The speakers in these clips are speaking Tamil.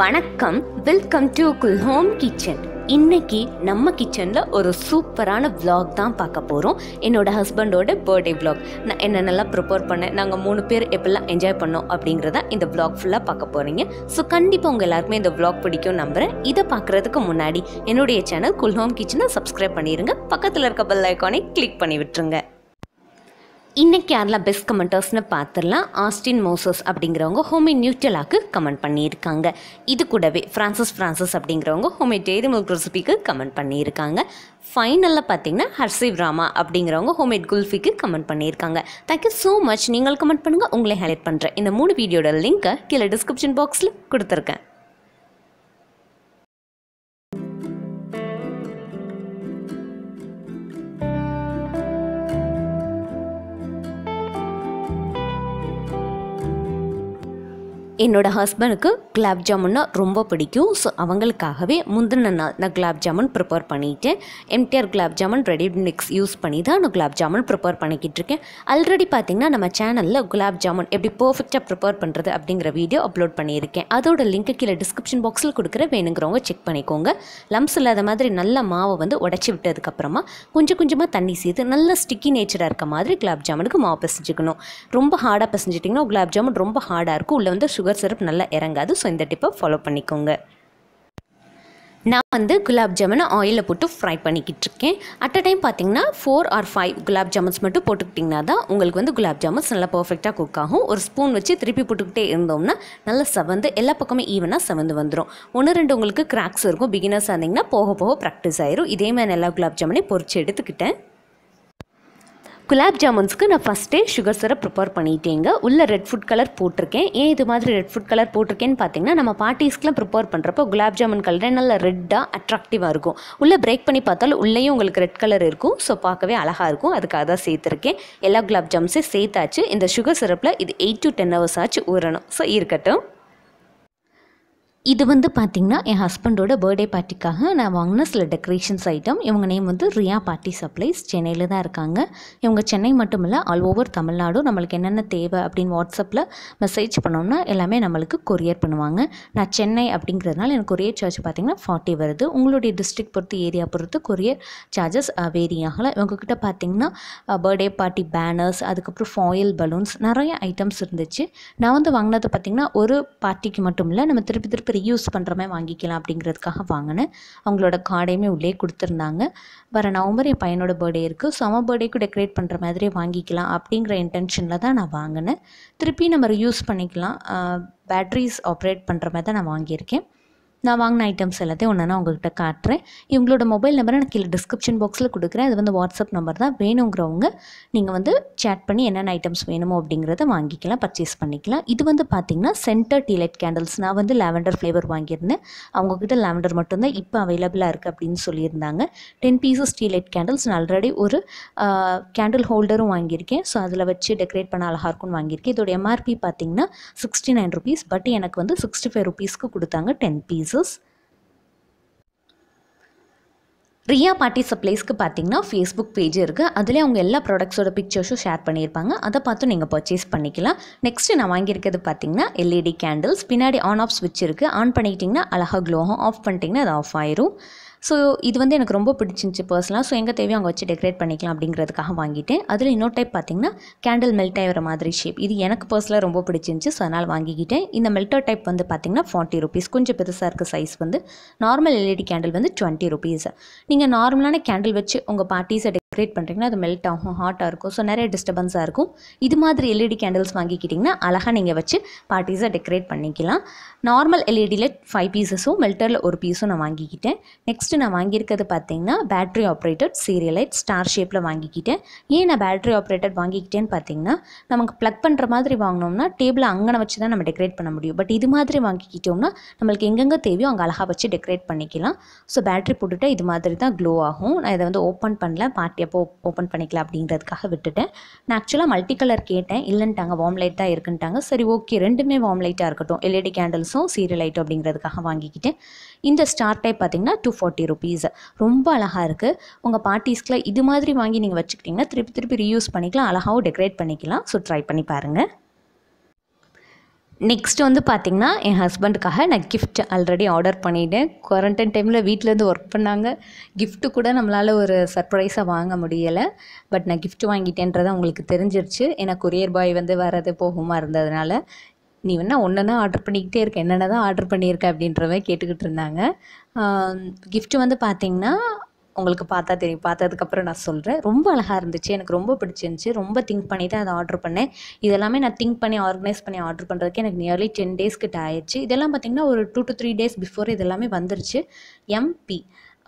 வணக்கம் welcome to cool home kitchen இன்னைக்கு நம்ம கிச்சனில் ஒரு சூப்பரான விளாக் தான் பார்க்க போகிறோம் என்னோடய ஹஸ்பண்டோட பர்த்டே விளாக் நான் என்னென்னலாம் ப்ரிப்பேர் பண்ணேன் நாங்கள் மூணு பேர் எப்படிலாம் என்ஜாய் பண்ணோம் அப்படிங்கிறத இந்த விளாக் ஃபுல்லாக பார்க்க போகிறீங்க ஸோ கண்டிப்பாக உங்கள் எல்லாருமே இந்த விளாக் பிடிக்கும் நம்புகிறேன் இதை பார்க்குறதுக்கு முன்னாடி என்னுடைய சேனல் குல் ஹோம் கிச்சனை சப்ஸ்கிரைப் பண்ணிடுங்க பக்கத்தில் இருக்க பெல் ஐக்கானை கிளிக் பண்ணி விட்டுருங்க இன்னைக்கு யாரெல்லாம் பெஸ்ட் கமெண்டர்ஸ்னு பார்த்துடலாம் ஆஸ்டின் மோசஸ் அப்படிங்கிறவங்க ஹோமி நியூட்ரலாக்கு கமெண்ட் பண்ணியிருக்காங்க இது கூடவே ஃப்ரான்சிஸ் ஃப்ரான்சிஸ் அப்படிங்கிறவங்க ஹோமி டெய்ரி மில்க் ரெசிபிக்கு கமெண்ட் பண்ணியிருக்காங்க ஃபைனலில் பார்த்தீங்கன்னா ஹர்சிவ் ராமா அப்படிங்கிறவங்க ஹோமேட் குல்ஃபிக்கு கமெண்ட் பண்ணியிருக்காங்க தேங்க்யூ ஸோ மச் நீங்கள் கமெண்ட் பண்ணுங்கள் உங்களை ஹைலைட் பண்ணுறேன் இந்த மூணு வீடியோட லிங்க்கை கீழே டிஸ்கிரிப்ஷன் பாக்ஸில் கொடுத்துருக்கேன் என்னோடய ஹஸ்பண்டுக்கு குலாப் ஜாமுன்னா ரொம்ப பிடிக்கும் ஸோ அவங்களுக்காகவே முந்தின நாள் நான் குலாப் ஜாமுன் ப்ரிப்பேர் பண்ணிட்டேன் MTR gulab jamun ready mix use பண்ணி தான் நான் குலாப் ஜாமுன் ப்ரிப்பேர் பண்ணிக்கிட்டு இருக்கேன் ஆல்ரெடி பார்த்திங்கன்னா நம்ம சேனலில் குலாப் ஜாமுன் எப்படி பர்ஃபெக்டாக ப்ரிப்பேர் பண்ணுறது அப்படிங்கிற வீடியோ அப்லோட் பண்ணியிருக்கேன் அதோட லிங்க்கு கீழே டிஸ்கிரிப்ஷன் பாக்ஸில் கொடுக்குற வேணுங்கிறவங்க செக் பண்ணிக்கோங்க லம்ஸ் இல்லாத மாதிரி நல்ல மாவை வந்து உடச்சி விட்டதுக்கப்புறமா கொஞ்சம் கொஞ்சமாக தண்ணி சேர்த்து நல்ல ஸ்டிக்கி நேச்சராக இருக்க மாதிரி குலாப் ஜாமுனுக்கு மாவு பிசைஞ்சிக்கணும் ரொம்ப ஹார்டாக பசிஞ்சிட்டிங்கன்னா குலாப் ஜாமுன் ரொம்ப ஹார்டாக இருக்கும் உள்ளே வந்து சுகர் சுகர் சிரப் நல்லா இறங்காது ஸோ இந்த டிப்பை ஃபாலோ பண்ணிக்கோங்க நான் வந்து குலாப் ஜாமுனை ஆயிலில் போட்டு ஃப்ரை பண்ணிக்கிட்டு இருக்கேன் அட் அ டைம் பார்த்தீங்கன்னா four or five gulab jamuns மட்டும் போட்டுக்கிட்டிங்கன்னா தான் உங்களுக்கு வந்து குலாப் ஜாமுன்ஸ் நல்லா பர்ஃபெக்டாக குக் ஆகும் ஒரு ஸ்பூன் வச்சு திருப்பி போட்டுக்கிட்டே இருந்தோம்னா நல்லா சவந்து எல்லா பக்கமும் ஈவனாக சவந்து வந்துடும் ஒன்று ரெண்டு உங்களுக்கு கிராக்ஸ் இருக்கும் பிகினர்ஸ் இருந்தீங்கன்னா போக போக ப்ராக்டிஸ் ஆயிரும் இதே மாதிரி நல்லா குலாப் ஜாமுனே பொறிச்சு எடுத்துக்கிட்டேன் குலாப் ஜாமுன்ஸ்க்கு நான் ஃபஸ்ட்டே சுகர் சிரப் ப்ரிப்பேர் பண்ணிட்டேங்க உள்ளே ரெட் ஃபுட் கலர் போட்டிருக்கேன் ஏன் இது மாதிரி ரெட் ஃபுட் கலர் போட்டிருக்கேன்னு பார்த்தீங்கன்னா நம்ம பார்ட்டிஸ்க்குலாம் ப்ரிப்பேர் பண்ணுறப்போ குலாப் ஜாமுன் கலரே நல்லா ரெட்டாக அட்ராக்டிவாக இருக்கும் உள்ளே பிரேக் பண்ணி பார்த்தாலும் உள்ளேயும் உங்களுக்கு ரெட் கலர் இருக்கும் ஸோ பார்க்கவே அழகாக இருக்கும் அதுக்காக தான் சேர்த்துருக்கேன் எல்லா குலாப் ஜாமுன்ஸையும் சேர்த்தாச்சு இந்த சுகர் சிரப்பில் இது எயிட் டு டென் ஹவர்ஸ் ஆச்சு ஊறணும் ஸோ இருக்கட்டும் இது வந்து பார்த்திங்கன்னா என் ஹஸ்பண்டோட பர்த்டே பார்ட்டிக்காக நான் வாங்கின சில டெக்கரேஷன்ஸ் ஐட்டம் இவங்க நேம் வந்து ரியா பார்ட்டி சப்ளைஸ் சென்னையில் தான் இருக்காங்க இவங்க சென்னை மட்டும் இல்லை ஆல் ஓவர் தமிழ்நாடு நம்மளுக்கு என்னென்ன தேவை அப்படின்னு வாட்ஸ்அப்பில் மெசேஜ் பண்ணோம்னா எல்லாமே நம்மளுக்கு கொரியர் பண்ணுவாங்க நான் சென்னை அப்படிங்கிறதுனால எனக்கு கொரியர் சார்ஜ் பார்த்திங்கன்னா ஃபார்ட்டி வருது உங்களுடைய டிஸ்ட்ரிக் பொறுத்து ஏரியா பொறுத்து கொரியர் சார்ஜஸ் வேரி ஆகலை இவங்கக்கிட்ட பார்த்திங்கன்னா பர்த்டே பார்ட்டி பேனர்ஸ் அதுக்கப்புறம் ஃபாயில் பலூன்ஸ் நிறைய ஐட்டம்ஸ் இருந்துச்சு நான் வந்து வாங்கினது பார்த்திங்கன்னா ஒரு பார்ட்டிக்கு மட்டும் இல்லை நம்ம திருப்பி திருப்பி இப்போ ரீயூஸ் பண்ணுற மாதிரி வாங்கிக்கலாம் அப்படிங்கிறதுக்காக வாங்கினேன் அவங்களோட கார்டையுமே உள்ளே கொடுத்துருந்தாங்க வர நவம்பர் என் பையனோட பர்த்டே இருக்குது சம பர்த்டேக்கு டெக்கரேட் பண்ணுற மாதிரி வாங்கிக்கலாம் அப்படிங்கிற இன்டென்ஷனில் தான் நான் வாங்கினேன் திருப்பி நம்ம ரீயூஸ் பண்ணிக்கலாம் பேட்ரிஸ் ஆப்ரேட் பண்ணுற மாதிரி தான் நான் வாங்கியிருக்கேன் நான் வாங்கின ஐட்டம்ஸ் எல்லாத்தையும் ஒன்று நான் உங்கள்கிட்ட காட்டுறேன் இவங்களோட மொபைல் நம்பரை நான் கீழே டிஸ்கிரிப்ஷன் பாக்ஸில் கொடுக்குறேன் அது வந்து வாட்ஸ்அப் நம்பர் தான் வேணுங்கிறவங்க நீங்கள் வந்து சேட் பண்ணி என்னென்ன ஐட்டம்ஸ் வேணுமோ அப்படிங்கிறத வாங்கிக்கலாம் பர்ச்சேஸ் பண்ணிக்கலாம் இது வந்து பார்த்திங்கன்னா சென்டர் டீலைட் கேண்டில்ஸ் நான் வந்து லாவெண்டர் ஃப்ளேவர் வாங்கியிருந்தேன் அவங்கக்கிட்ட லாவெண்டர் மட்டும்தான் இப்போ அவைலபிளாக இருக்குது அப்படின்னு சொல்லியிருந்தாங்க டென் பீசஸ் டீலைட் கேண்டில்ஸ் நான் ஆல்ரெடி ஒரு கேண்டில் ஹோல்டரும் வாங்கியிருக்கேன் ஸோ அதில் வச்சு டெக்கரேட் பண்ண அழகாக இருக்கும்னு வாங்கியிருக்கேன் இதோட எம்ஆர்பி பார்த்திங்கன்னா சிக்ஸ்டி நைன் ருபீஸ் பட் எனக்கு வந்து சிக்ஸ்டி ஃபைவ் ருபீஸ்க்கு கொடுத்தாங்க ten piece services Riya party சப்ளைஸ்க்கு பார்த்தீங்கன்னா ஃபேஸ்புக் பேஜ் இருக்குது அதில் அவங்க எல்லா ப்ராடக்ட்ஸோட பிக்சர்ஸும் ஷேர் பண்ணியிருப்பாங்க அதை பார்த்து நீங்கள் பர்ச்சேஸ் பண்ணிக்கலாம் நெக்ஸ்ட்டு நான் வாங்கியிருக்கிறது பார்த்தீங்கன்னா எல்இடி கேண்டில்ஸ் e பின்னாடி ஆன் ஆஃப் ஸ்விட்ச் இருக்குது ஆன் பண்ணிக்கிட்டிங்கன்னா அழகாக க்ளோஹம் ஆஃப் பண்ணிட்டிங்கன்னா அது ஆஃப் ஆயிரும் ஸோ இது வந்து எனக்கு ரொம்ப பிடிச்சிருந்துச்சி பர்ஸ்லாம் ஸோ எங்கே தேவையோ அங்கே வச்சு டெக்கரேட் பண்ணிக்கலாம் அப்படிங்கிறதுக்காக வாங்கிட்டேன் அதில் இன்னொரு டைப் பார்த்திங்கன்னா கேண்டில் மெல்ட் ஆகிற மாதிரி ஷேப் இது எனக்கு பர்ஸ்லாம் ரொம்ப பிடிச்சிருந்துச்சி ஸோ அதனால் வாங்கிக்கிட்டேன் இந்த மெல்டர் டைப் வந்து பார்த்திங்கன்னா ஃபார்ட்டி ருபீஸ் கொஞ்சம் பெருசாக இருக்குது சைஸ் வந்து நார்மல் எல்இடி கேண்டில் வந்து டுவெண்ட்டி ருபீஸ் நீங்கள் நார்மலான கேண்டில் வச்சு உங்கள் பார்ட்டிஸை ஆப்ரேட் பண்ணுறீங்கன்னா அது மெல்ட் ஆகும் ஹாட்டாக இருக்கும் ஸோ நிறைய டிஸ்டர்பன்ஸாக இருக்கும் இது மாதிரி எல்இடி கேண்டில்ஸ் e வாங்கிக்கிட்டிங்கன்னா அழகாக நீங்கள் வச்சு பார்ட்டிஸாக டெக்கரேட் பண்ணிக்கலாம் நார்மல் எல்இடியில் ஃபைவ் பீசஸும் மெல்டரில் ஒரு பீஸும் நான் வாங்கிக்கிட்டேன் நெக்ஸ்ட்டு நான் வாங்கியிருக்கிறது பார்த்தீங்கன்னா பேட்ரி ஆப்ரேட்டட் சீரியலைட் ஸ்டார் ஷேப்பில் வாங்கிக்கிட்டேன் ஏன் நான் பேட்ரி ஆப்ரேட்டட் வாங்கிக்கிட்டேன்னு பார்த்தீங்கன்னா நமக்கு ப்ளக் பண்ணுற மாதிரி வாங்கினோம்னா டேபிளை அங்கனை வச்சு தான் நம்ம டெக்கரேட் பண்ண முடியும் பட் இது மாதிரி வாங்கிக்கிட்டோம்னா நம்மளுக்கு எங்கெங்கே தேவையோ அங்கே அழகாக வச்சு டெக்கரேட் பண்ணிக்கலாம் ஸோ பேட்ரி போட்டுவிட்டால் இது மாதிரி தான் க்ளோ ஆகும் நான் இதை வந்து ஓப்பன் பண்ணல பார்ட்டி எப்போ ஓப்பன் பண்ணிக்கலாம் அப்படிங்கிறதுக்காக விட்டுட்டேன் நான் ஆக்சுவலாக மல்டி கலர் கேட்டேன் இல்லைன்ட்டாங்க வாம்லைட் தான் இருக்குன்ட்டாங்க சரி ஓகே ரெண்டுமே வாம்லைட்டாக இருக்கட்டும் எல்இடி கேண்டில்ஸும் சீரியல் லைட்டும் அப்படிங்கிறதுக்காக வாங்கிக்கிட்டேன் இந்த ஸ்டார் டைப் பார்த்திங்கன்னா டூ ஃபார்ட்டி ருபீஸ் ரொம்ப அழகாக இருக்குது உங்கள் பார்ட்டிஸ்க்கெலாம் இது மாதிரி வாங்கி நீங்கள் வச்சுக்கிட்டிங்கன்னா திருப்பி திருப்பி ரீயூஸ் பண்ணிக்கலாம் அழகாகவும் டெக்கரேட் பண்ணிக்கலாம் ஸோ ட்ரை பண்ணி பாருங்கள் நெக்ஸ்ட் வந்து பார்த்திங்கன்னா என் ஹஸ்பண்டுக்காக நான் கிஃப்ட் ஆல்ரெடி ஆர்டர் பண்ணிட்டேன் குவாரண்டைன் டைமில் வீட்டிலேருந்து ஒர்க் பண்ணாங்க கிஃப்ட்டு கூட நம்மளால் ஒரு சர்ப்ரைஸாக வாங்க முடியலை பட் நான் கிஃப்ட் வாங்கிட்டேன்றதை உங்களுக்கு தெரிஞ்சிருச்சு ஏன்னா கொரியர் பாய் வந்து வர்றது போகுமா இருந்ததுனால நீ வேணா ஒன்று தான் ஆர்டர் பண்ணிக்கிட்டே இருக்க என்னென்ன தான் ஆர்டர் பண்ணியிருக்க அப்படின்றவ கேட்டுக்கிட்டு இருந்தாங்க கிஃப்ட்டு வந்து பார்த்திங்கன்னா உங்களுக்கு பார்த்தா தெரியும் பார்த்ததுக்கப்புறம் நான் சொல்கிறேன் ரொம்ப அழகாக இருந்துச்சு எனக்கு ரொம்ப பிடிச்சிருந்துச்சி ரொம்ப திங்க் பண்ணி தான் அதை ஆர்டர் பண்ணேன் இதெல்லாமே நான் திங்க் பண்ணி ஆர்கனைஸ் பண்ணி ஆர்டர் பண்ணுறதுக்கு எனக்கு நியர்லி டென் டேஸ் கிட்ட ஆயிடுச்சு இதெல்லாம் பார்த்திங்கன்னா ஒரு two to three days before இதெல்லாமே வந்துருச்சு எம்பி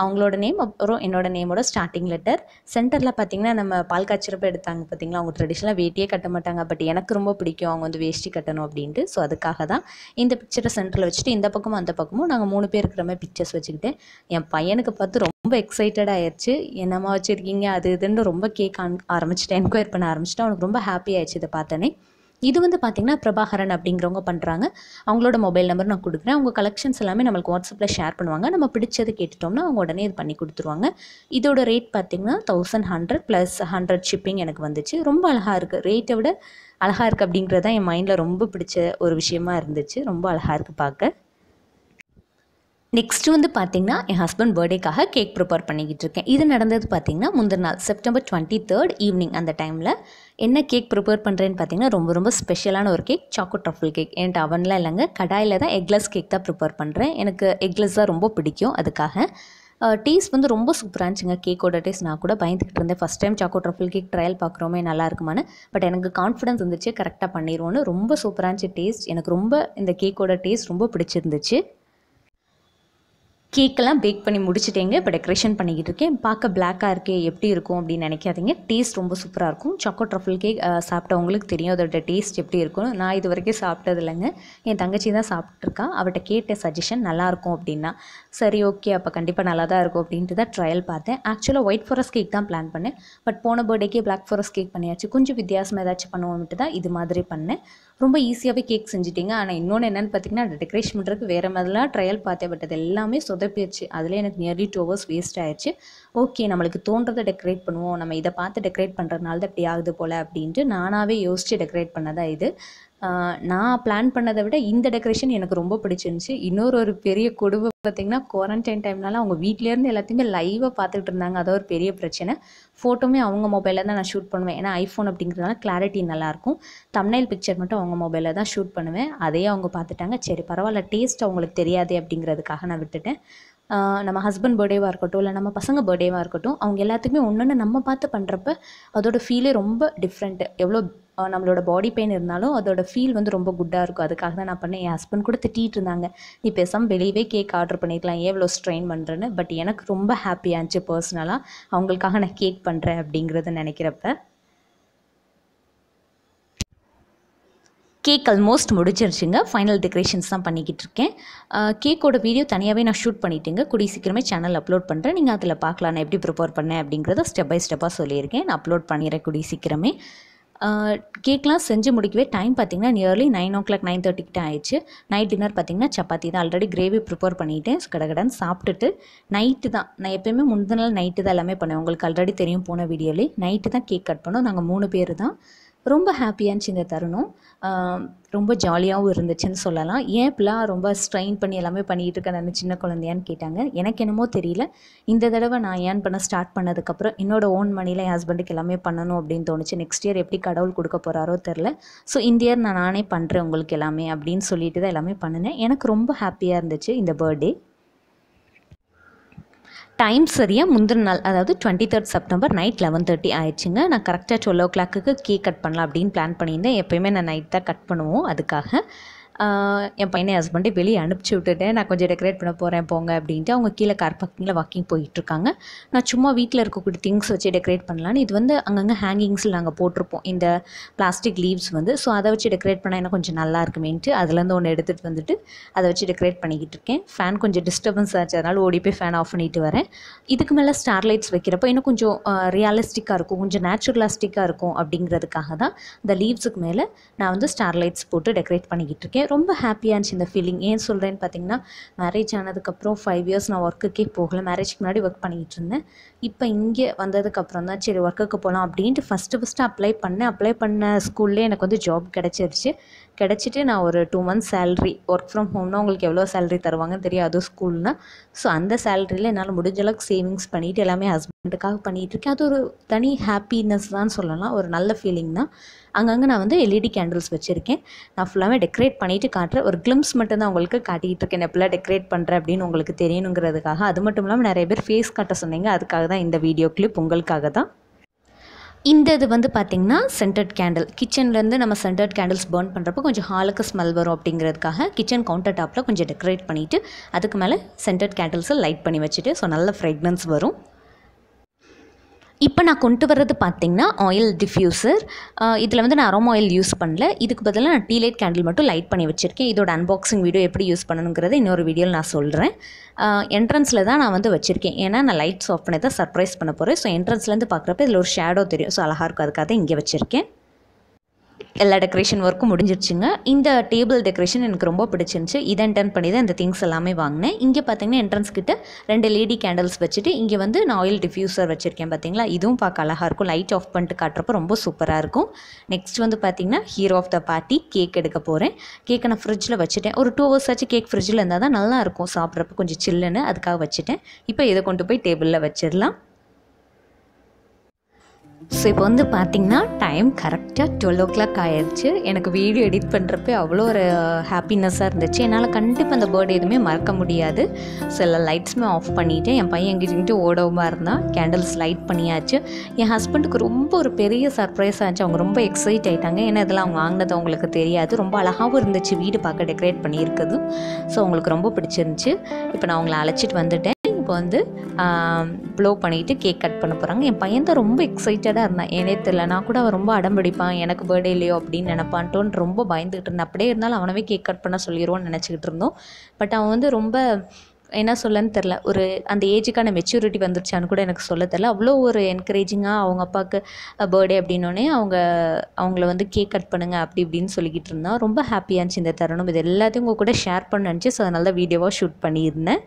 அவங்களோட நேம் அப்புறம் என்னோட நேமோட ஸ்டார்டிங் லெட்டர் சென்டரில் பார்த்தீங்கன்னா நம்ம பால் காய்ச்சிறப்ப எடுத்தாங்க பார்த்தீங்களா அவங்க ட்ரெடிஷ்னலாக வேட்டியே கட்ட மாட்டாங்க பட் எனக்கு ரொம்ப பிடிக்கும் அவங்க வந்து வேஷ்டி கட்டணும் அப்படின்ட்டு ஸோ அதுக்காக தான் இந்த பிக்சரை சென்டரில் வச்சுட்டு இந்த பக்கமும் அந்த பக்கமும் நாங்கள் மூணு பேர் இருக்கிற மாதிரி பிக்சர்ஸ் வச்சுக்கிட்டு என் பையனுக்கு பார்த்து ரொம்ப எக்ஸைட்டட் ஆயிடுச்சு என்னம்மா வச்சுருக்கீங்க அது இதுன்னு ரொம்ப கேட்க ஆரம்பிச்சிட்டேன் என்கொயர் பண்ண ஆரம்பிச்சிட்டேன் அவனுக்கு ரொம்ப ஹாப்பி ஆயிடுச்சு இதை பார்த்தோன்னே இது வந்து பார்த்திங்கன்னா பிரபாகரன் அப்படிங்கிறவங்க பண்ணுறாங்க அவங்களோட மொபைல் நம்பர் நான் கொடுக்குறேன் அவங்க கலெக்ஷன்ஸ் எல்லாமே நம்மளுக்கு வாட்ஸ்அப்பில் ஷேர் பண்ணுவாங்க நம்ம பிடிச்சது கேட்டுட்டோம்னா அவங்க உடனே இது பண்ணி கொடுத்துருவாங்க இதோட ரேட் பார்த்தீங்கன்னா thousand hundred plus hundred shipping எனக்கு வந்துச்சு ரொம்ப அழகாக இருக்குது ரேட்டை விட அழகாக இருக்குது அப்படிங்கிறது தான் என் மைண்டில் ரொம்ப பிடிச்ச ஒரு விஷயமா இருந்துச்சு ரொம்ப அழகாக இருக்குது பார்க்க நெக்ஸ்ட்டு வந்து பார்த்திங்கன்னா என் ஹஸ்பண்ட் பர்த்டேக்காக கேக் ப்ரிப்பேர் பண்ணிக்கிட்டு இருக்கேன் இது நடந்தது பார்த்தீங்கன்னா முந்தின நாள் செப்டம்பர் டுவெண்ட்டி தேர்ட் ஈவினிங் அந்த டைமில் என்ன கேக் ப்ரிப்பேர் பண்ணுறேன்னு பார்த்திங்கன்னா ரொம்ப ரொம்ப ஸ்பெஷலான ஒரு கேக் சாக்லேட் ட்ரஃபிள் கேக் என்கிட்ட அவன்லாம் இல்லைங்க கடாயில் தான் எக்லஸ் கேக் தான் ப்ரிப்பேர் பண்ணுறேன் எனக்கு எக்லஸ் தான் ரொம்ப பிடிக்கும் அதுக்காக டேஸ்ட் வந்து ரொம்ப சூப்பராக இருந்துச்சுங்க கேக்கோட டேஸ்ட் நான் கூட பயந்துக்கிட்டு இருந்தேன் first time choco truffle cake trial பார்க்குறோமே நல்லா இருக்குமானு பட் எனக்கு கான்ஃபிடன்ஸ் வந்துச்சு கரெக்டாக பண்ணிடுவோன்னு ரொம்ப சூப்பராக இருந்துச்சு டேஸ்ட் எனக்கு ரொம்ப இந்த கேக்கோட டேஸ்ட் ரொம்ப பிடிச்சிருந்துச்சு கேக்கெல்லாம் பேக் பண்ணி முடிச்சுட்டேங்க இப்போ டெக்கரேஷன் பண்ணிக்கிட்டு இருக்கேன் பார்க்க பிளாக்காக இருக்கே எப்படி இருக்கும் அப்படின்னு நினைக்காதீங்க டேஸ்ட் ரொம்ப சூப்பராக இருக்கும் சாக்கோ ட்ரஃபிள் கேக் சாப்பிட்டவங்களுக்கு தெரியும் அதோட டேஸ்ட் எப்படி இருக்கும் நான் இது வரைக்கும் சாப்பிட்டது இல்லைங்க என் தங்கச்சி தான் சாப்பிட்ருக்கா அவட்ட கேட்ட சஜஷன் நல்லாயிருக்கும் அப்படின்னா சரி ஓகே அப்போ கண்டிப்பாக நல்லா தான் இருக்கும் அப்படின்ட்டு தான் ட்ரையல் பார்த்தேன் ஆக்சுவலாக ஒயிட் ஃபாரஸ்ட் கேக் தான் பிளான் பண்ணேன் பட் போன பர்த்டேக்கே பிளாக் ஃபாரஸ்ட் கேக் பண்ணியாச்சு கொஞ்சம் வித்தியாசமாக ஏதாச்சும் பண்ணுவோம்ட்டு தான் இது மாதிரி பண்ணேன் ரொம்ப ஈஸியாகவே கேக் செஞ்சிட்டிங்க ஆனால் இன்னொன்று என்னென்னு பார்த்தீங்கன்னா அந்த டெக்கரேஷன் பண்ணுறதுக்கு வேறு மாதிரிலாம் ட்ரையல் பார்த்தேன் பட் அது எல்லாமே சொதப்பிடுச்சு அதில் எனக்கு நியர்லி டூ ஹவர்ஸ் வேஸ்ட் ஆயிடுச்சு ஓகே நம்மளுக்கு தோன்றதை டெக்கரேட் பண்ணுவோம் நம்ம இதை பார்த்து டெக்கரேட் பண்ணுறதுனால தான் இப்படி ஆகுது போல் அப்படின்ட்டு நானாகவே யோசித்து டெக்கரேட் பண்ணதான் இது நான் பிளான் பண்ணதை விட இந்த டெக்கரேஷன் எனக்கு ரொம்ப பிடிச்சிருந்துச்சு இன்னொரு ஒரு பெரிய கொடுவை பார்த்திங்கன்னா குவாரண்டைன் டைம்னால அவங்க வீட்டிலேருந்து எல்லாத்தையுமே லைவாக பார்த்துட்டு இருந்தாங்க அது ஒரு பெரிய பிரச்சனை ஃபோட்டோமே அவங்க மொபைலில் தான் நான் ஷூட் பண்ணுவேன் ஏன்னா ஐஃபோன் அப்படிங்கிறதுனால கிளாரிட்டி நல்லாயிருக்கும் தமிழ்நாயில் பிக்சர் மட்டும் அவங்க மொபைலில் தான் ஷூட் பண்ணுவேன் அதையே அவங்க பார்த்துட்டாங்க சரி பரவாயில்ல டேஸ்ட் அவங்களுக்கு தெரியாது அப்படிங்கிறதுக்காக நான் விட்டுட்டேன் நம்ம ஹஸ்பண்ட் பர்த்டேவாக இருக்கட்டும் இல்லை நம்ம பசங்க பர்த்டேவாக இருக்கட்டும் அவங்க எல்லாத்துக்குமே ஒன்று நம்ம பார்த்து பண்ணுறப்ப அதோட ஃபீலே ரொம்ப டிஃப்ரெண்ட்டு எவ்வளோ நம்மளோட பாடி பெயின் இருந்தாலும் அதோட ஃபீல் வந்து ரொம்ப குட்டாக இருக்கும் அதுக்காக தான் நான் பண்ணேன் என் ஹஸ்பண்ட் கூட திட்டிகிட்டு இருந்தாங்க நீ பேசாமல் வெளியவே கேக் ஆர்டர் பண்ணிக்கலாம் ஏன் எவ்வளோ ஸ்ட்ரெயின் பண்ணுறேன்னு பட் எனக்கு ரொம்ப ஹாப்பியாக இருந்துச்சு பர்சனலாக அவங்களுக்காக நான் கேக் பண்ணுறேன் அப்படிங்கிறத நினைக்கிறப்ப கேக் ஆல்மோஸ்ட் முடிஞ்சிருச்சுங்க ஃபைனல் டெக்ரேஷன்ஸ் தான் பண்ணிக்கிட்டு இருக்கேன் கேக்கோட வீடியோ தனியாகவே நான் ஷூட் பண்ணிட்டேங்க கூடிய சீக்கிரமே சேனல் அப்லோட் பண்ணுறேன் நீங்கள் அதில் பார்க்கலாம் நான் எப்படி ப்ரிப்பேர் பண்ணேன் அப்படிங்கிறத ஸ்டெப் பை ஸ்டெப்பாக சொல்லியிருக்கேன் நான் அப்லோட் பண்ணிடுறேன் கூடிய சீக்கிரமே கேக்லாம் செஞ்சு முடிக்கவே டைம் பார்த்திங்கன்னா nearly nine o'clock nine தேர்ட்டிக்கிட்ட ஆயிடுச்சு நைட் டின்னர் பார்த்திங்கன்னா சப்பாத்தி தான் ஆல்ரெடி கிரேவி ப்ரிப்பேர் பண்ணிவிட்டேன் கடகடன் சாப்பிட்டுட்டு நைட்டு தான் நான் எப்போயுமே முந்தின நாள் நைட்டு தான் எல்லாமே பண்ணுவேன் உங்களுக்கு ஆல்ரெடி தெரியும் போன வீடியோலேயே நைட்டு தான் கேக் கட் பண்ணோம் நாங்கள் மூணு பேர் தான் ரொம்ப ஹாப்பியாக இருந்துச்சு இந்த தருணம் ரொம்ப ஜாலியாகவும் இருந்துச்சுன்னு சொல்லலாம் ஏன் இப்பெல்லாம் ரொம்ப ஸ்ட்ரெயின் பண்ணி எல்லாமே பண்ணிகிட்டு இருக்கேன் நான் சின்ன குழந்தையான்னு கேட்டாங்க எனக்கு என்னமோ தெரியல இந்த தடவை நான் ஏன் பண்ண ஸ்டார்ட் பண்ணதுக்கப்புறம் என்னோட ஓன் மணியில் என் ஹஸ்பண்டுக்கு எல்லாமே பண்ணணும் அப்படின்னு தோணுச்சு நெக்ஸ்ட் இயர் எப்படி கடவுள் கொடுக்க போகிறாரோ தெரில ஸோ இந்த இயர் நான் நானே பண்ணுறேன் உங்களுக்கு எல்லாமே அப்படின்னு சொல்லிட்டு தான் எல்லாமே பண்ணினேன் எனக்கு ரொம்ப ஹாப்பியாக இருந்துச்சு இந்த பர்த்டே டைம் சரியாக முந்தின நாள் அதாவது twenty third September night eleven thirty ஆயிடுச்சுங்க நான் கரெக்டாக டுவெல் ஓ கிளாக்கு கேக் கட் பண்ணலாம் அப்படின்னு பிளான் பண்ணியிருந்தேன் எப்போயுமே நான் நைட் தான் கட் பண்ணுவோம் அதுக்காக என் பையனை ஹஸ்பண்டே வெளியே அனுப்பிச்சி விட்டுட்டேன் நான் கொஞ்சம் டெக்கரேட் பண்ண போகிறேன் போங்க அப்படின்ட்டு அவங்க கீழே கார் பார்க்கிங்கில் வாக்கிங் போயிட்டுருக்காங்க நான் சும்மா வீட்டில் இருக்கக்கூடிய திங்ஸ் வச்சு டெக்கரேட் பண்ணலான்னு இது வந்து அங்கங்கே ஹேங்கிங்ஸில் நாங்கள் போட்டிருப்போம் இந்த பிளாஸ்டிக் லீவ்ஸ் வந்து ஸோ அதை வச்சு டெக்கரேட் பண்ணால் என்ன கொஞ்சம் நல்லா இருக்குமேன்ட்டு அதுலேருந்து ஒன்று எடுத்துகிட்டு வந்துட்டு அதை வச்சு டெக்கரேட் பண்ணிக்கிட்டு இருக்கேன் ஃபேன் கொஞ்சம் டிஸ்டர்பன்ஸ் ஆச்சு அதனால் ஓடி போய் ஃபேன் ஆஃப் பண்ணிட்டு வரேன் இதுக்கு மேலே ஸ்டார் லைட்ஸ் வைக்கிறப்போ இன்னும் கொஞ்சம் ரியாலிஸ்டிக்காக இருக்கும் கொஞ்சம் நேச்சுரலாஸ்டிக்காக இருக்கும் அப்படிங்கிறதுக்காக தான் இந்த லீவ்ஸுக்கு மேலே நான் வந்து ஸ்டார் லைட்ஸ் போட்டு டெக்கரேட் பண்ணிக்கிட்டு இருக்கேன் ரொம்ப ஹாப்பியாக இருந்துச்சு இந்த ஃபீலிங் ஏன் சொல்கிறேன்னு பார்த்தீங்கன்னா மேரேஜ் ஆனதுக்கப்புறம் ஃபைவ் இயர்ஸ் நான் ஒர்க்குக்கே போகல மேரேஜ்க்கு முன்னாடி ஒர்க் பண்ணிகிட்டு இருந்தேன் இப்போ இங்கே வந்ததுக்கப்புறம் தான் சரி ஒர்க்குக்கு போகலாம் அப்படின்ட்டு ஃபஸ்ட்டு ஃபஸ்ட்டு அப்ளை பண்ணேன் அப்ளை பண்ண ஸ்கூல்லே எனக்கு வந்து ஜாப் கிடச்சிருச்சு கிடச்சிட்டு நான் ஒரு two months salary work from ஹோம்னா உங்களுக்கு எவ்வளோ சேல்ரி தருவாங்கன்னு தெரியும் அதுவும் ஸோ அந்த சேலரியில் என்னால் முடிஞ்ச அளவுக்கு சேவிங்ஸ் பண்ணிவிட்டு எல்லாமே ஹஸ்பண்டுக்காக பண்ணிகிட்டு இருக்கேன் அது ஒரு தனி ஹாப்பினஸ் தான் சொல்லலாம் ஒரு நல்ல ஃபீலிங் தான் அங்கங்கே நான் வந்து எல்இடி கேண்டில்ஸ் e வச்சுருக்கேன் நான் ஃபுல்லாகவே டெக்கரேட் பண்ணிவிட்டு காட்டுறேன் ஒரு கிளிம்ஸ் மட்டும்தான் உங்களுக்கு காட்டிகிட்டு இருக்கேன் எப்பெல்லாம் டெக்கரேட் பண்ணுறேன் அப்படின்னு உங்களுக்கு தெரியணுங்கிறதுக்காக அது மட்டும் இல்லாமல் நிறைய பேர் ஃபேஸ் காட்ட சொன்னீங்க அதுக்காக தான் இந்த வீடியோ கிளிப் உங்களுக்காக தான் இந்த இது வந்து பார்த்திங்கன்னா சென்டர்ட் கேண்டில் கிச்சன்லேருந்து நம்ம சென்டர்ட் கேண்டில்ஸ் பர்ன் பண்ணுறப்போ கொஞ்சம் ஹாலுக்கு ஸ்மெல் வரும் அப்படிங்கிறதுக்காக கிச்சன் கவுண்டர் டாப்பில் கொஞ்சம் டெக்கரேட் பண்ணிவிட்டு அதுக்கு மேலே சென்டர்ட் கேண்டில்ஸை லைட் பண்ணி வச்சுட்டு ஸோ நல்ல ஃப்ரெக்னன்ஸ் வரும் இப்போ நான் கொண்டு வர்றது பார்த்திங்கன்னா ஆயில் டிஃப்யூசர் இதில் வந்து நான் அரோம் ஆயில் யூஸ் பண்ணல இதுக்கு பதிலாக நான் டீ லைட் கேண்டில் மட்டும் லைட் பண்ணி வச்சுருக்கேன் இதோட அன்பாக்சிங் வீடியோ எப்படி யூஸ் பண்ணணுங்கிறத இன்னொரு வீடியோவில் நான் சொல்கிறேன் என்ட்ரன்ஸில் தான் நான் வந்து வச்சுருக்கேன் ஏன்னா நான் லைட்ஸ் ஆஃப் பண்ணி தான் சர்ப்ரைஸ் பண்ண போகிறேன் ஸோ என்ட்ரன்ஸ்லேருந்து பார்க்குறப்ப இதில் ஒரு ஷேடோ தெரியும் ஸோ அழகாக இருக்கும் அதுக்காக இங்கே வச்சுருக்கேன் எல்லா டெக்கரேஷன் ஒர்க்கும் முடிஞ்சிருச்சுங்க இந்த டேபிள் டெக்கரேஷன் எனக்கு ரொம்ப பிடிச்சிருந்துச்சு இதை அட்டன் பண்ணி தான் இந்த திங்ஸ் எல்லாமே வாங்கினேன் இங்கே பார்த்தீங்கன்னா என்ட்ரன்ஸ் கிட்ட ரெண்டு லேடி கேண்டில்ஸ் வச்சுட்டு இங்கே வந்து நான் ஆயில் டிஃப்யூசர் வச்சுருக்கேன் பார்த்தீங்களா இதுவும் பார்க்க அழகாக இருக்கும் லைட் ஆஃப் பண்ணிட்டு காட்டுறப்போ ரொம்ப சூப்பராக இருக்கும் நெக்ஸ்ட் வந்து பார்த்தீங்கன்னா hero of the party cake எடுக்க போகிறேன் கேக்கை நான் ஃப்ரிட்ஜில் வச்சுட்டேன் ஒரு டூ ஹவர்ஸ் ஆச்சு கேக் ஃப்ரிட்ஜில் இருந்தால் தான் நல்லாயிருக்கும் சாப்பிட்றப்ப கொஞ்சம் சில்லுன்னு அதுக்காக வச்சுட்டேன் இப்போ இதை கொண்டு போய் டேபிளில் வச்சிடலாம் ஸோ இப்போ வந்து பார்த்திங்கன்னா டைம் கரெக்டாக டுவெல் ஓ கிளாக் ஆயிடுச்சு எனக்கு வீடியோ எடிட் பண்ணுறப்ப அவ்வளோ ஒரு ஹாப்பினஸ்ஸாக இருந்துச்சு என்னால் கண்டிப்பாக அந்த பேர்டே எதுவுமே மறக்க முடியாது சில லைட்ஸுமே ஆஃப் பண்ணிவிட்டேன் என் பையன் எங்கிட்ட ஓடவுமா இருந்தான் கேண்டில்ஸ் லைட் பண்ணியாச்சு என் ஹஸ்பண்டுக்கு ரொம்ப ஒரு பெரிய சர்ப்ரைஸ் ஆச்சு அவங்க ரொம்ப எக்ஸைட் ஆகிட்டாங்க ஏன்னா இதெல்லாம் அவங்க வாங்கினது அவங்களுக்கு தெரியாது ரொம்ப அழகாகவும் இருந்துச்சு வீடு பார்க்க டெக்கரேட் பண்ணியிருக்குது ஸோ அவங்களுக்கு ரொம்ப பிடிச்சிருந்துச்சு இப்போ நான் அவங்கள அழைச்சிட்டு வந்துட்டேன் இப்போ வந்து ப்ளோ பண்ணிவிட்டு கேக் கட் பண்ண போகிறாங்க என் பையன் தான் ரொம்ப எக்ஸைட்டடாக இருந்தான் ஏனே தெரில நான் கூட அவன் ரொம்ப அடம்பிடிப்பான் எனக்கு பர்த்டே இல்லையோ அப்படின்னு நினப்பான்ட்டோன்னு ரொம்ப பயந்துக்கிட்டு இருந்தேன் அப்படியே இருந்தாலும் அவனவே கேக் கட் பண்ண சொல்லிடுவோன்னு நினச்சிக்கிட்டு இருந்தோம் பட் அவன் வந்து ரொம்ப என்ன சொல்லன்னு தெரில ஒரு அந்த ஏஜுக்கான மெச்சூரிட்டி வந்துருச்சான்னு கூட எனக்கு சொல்ல தெரில அவ்வளோ ஒரு என்கரேஜிங்காக அவங்க அப்பாவுக்கு பர்த்டே அப்படின்னோடனே அவங்க அவங்கள வந்து கேக் கட் பண்ணுங்க அப்படி இப்படின்னு சொல்லிக்கிட்டு இருந்தான் ரொம்ப ஹாப்பியாக இருந்துச்சு இந்த தருணம் இது எல்லாத்தையும் உங்கள் கூட ஷேர் பண்ண நினச்சி ஸோ அதனால் தான் வீடியோவாக ஷூட் பண்ணியிருந்தேன்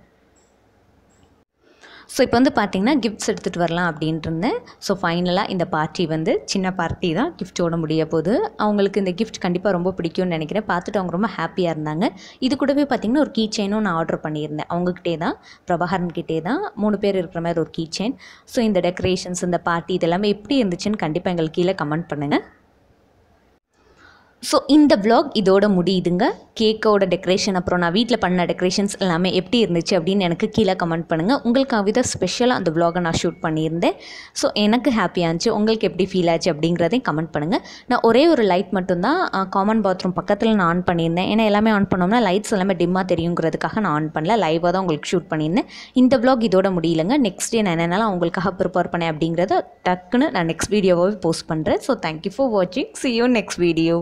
ஸோ இப்போ வந்து பார்த்திங்கன்னா கிஃப்ட்ஸ் எடுத்துகிட்டு வரலாம் அப்படின்ட்டு இருந்தேன் ஸோ ஃபைனலாக இந்த பார்ட்டி வந்து சின்ன பார்ட்டி தான் கிஃப்ட்டோட முடிய போது அவங்களுக்கு இந்த கிஃப்ட் கண்டிப்பாக ரொம்ப பிடிக்கும்னு நினைக்கிறேன் பார்த்துட்டு அவங்க ரொம்ப ஹாப்பியாக இருந்தாங்க இது கூடவே பார்த்திங்கன்னா ஒரு கீ செயினும் நான் ஆர்டர் பண்ணியிருந்தேன் அவங்கக்கிட்டே தான் பிரபாகரன் கிட்டே தான் மூணு பேர் இருக்கிற மாதிரி ஒரு கீ செயின் ஸோ இந்த டெக்கரேஷன்ஸ் இந்த பார்ட்டி இதெல்லாமே எப்படி இருந்துச்சுன்னு கண்டிப்பாக எங்களுக்கு கீழே கமெண்ட் பண்ணுங்கள் ஸோ இந்த விளாக் இதோட முடியுதுங்க கேக்கோட டெக்கரேஷன் அப்புறம் நான் வீட்டில் பண்ண டெக்கரேஷன்ஸ் எல்லாமே எப்படி இருந்துச்சு அப்படின்னு எனக்கு கீழே கமெண்ட் பண்ணுங்கள் உங்களுக்காக வித ஸ்பெஷலாக அந்த விளாகை நான் ஷூட் பண்ணியிருந்தேன் ஸோ எனக்கு ஹாப்பியாக இருந்துச்சு உங்களுக்கு எப்படி ஃபீல் ஆச்சு அப்படிங்கிறதையும் கமெண்ட் பண்ணுங்கள் நான் ஒரே ஒரு லைட் மட்டும்தான் காமன் பாத்ரூம் பக்கத்தில் நான் ஆன் பண்ணியிருந்தேன் ஏன்னா எல்லாமே ஆன் பண்ணோம்னா லைட்ஸ் எல்லாமே டிம்மாக தெரியுங்கிறதுக்காக நான் ஆன் பண்ணல லைவாக தான் உங்களுக்கு ஷூட் பண்ணியிருந்தேன் இந்த விளாக் இதோட முடியலங்க நெக்ஸ்ட் டே நான் என்னென்னலாம் உங்களுக்காக ப்ரிப்பேர் பண்ணேன் அப்படிங்கிறத டக்குன்னு நான் நெக்ஸ்ட் வீடியோவாகவே போஸ்ட் பண்ணுறேன் ஸோ தேங்க்யூ ஃபார் வாட்சிங் சி யூ நெக்ஸ்ட் வீடியோ